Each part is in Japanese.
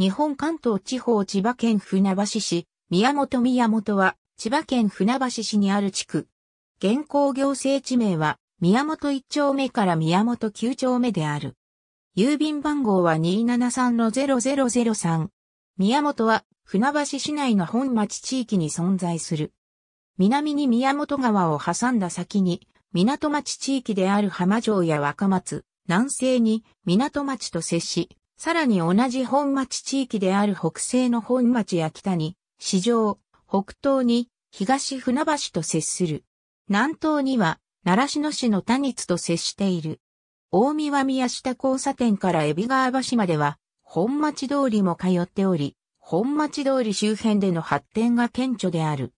日本関東地方千葉県船橋市、宮本宮本は、千葉県船橋市にある地区。現行行政地名は、宮本1丁目から宮本9丁目である。郵便番号は273-0003。宮本は、船橋市内の本町地域に存在する。南に宮本川を挟んだ先に、港町地域である浜城や若松、南西に港町と接し、さらに同じ本町地域である北西の本町や北に、市場、北東に東船橋と接する。南東には、奈良市の田日と接している。大見は宮下交差点から海老川橋までは、本町通りも通っており、本町通り周辺での発展が顕著である。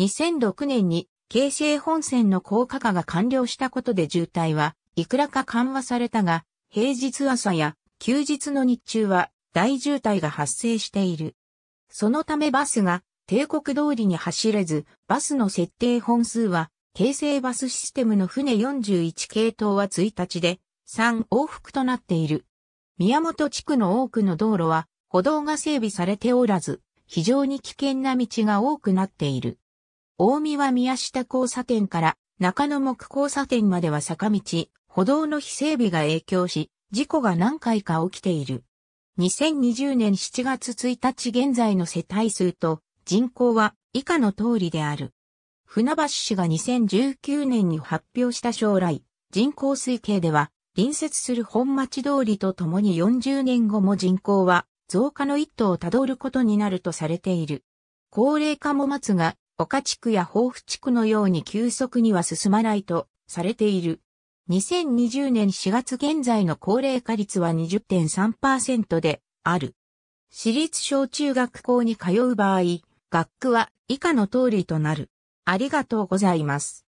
2006年に京成本線の高架化が完了したことで渋滞はいくらか緩和されたが、平日朝や休日の日中は大渋滞が発生している。そのためバスが定刻通りに走れず、バスの設定本数は、京成バスシステムの船41系統は1日で3往復となっている。宮本地区の多くの道路は歩道が整備されておらず、非常に危険な道が多くなっている。大見は宮下交差点から中野木交差点までは坂道、歩道の非整備が影響し、事故が何回か起きている。2020年7月1日現在の世帯数と人口は以下の通りである。船橋市が2019年に発表した将来、人口推計では、隣接する本町通りとともに40年後も人口は増加の一途をたどることになるとされている。高齢化も待つが、岡地区や豊富地区のように急速には進まないとされている。2020年4月現在の高齢化率は20.3%である。私立小中学校に通う場合、学区は以下の通りとなる。ありがとうございます。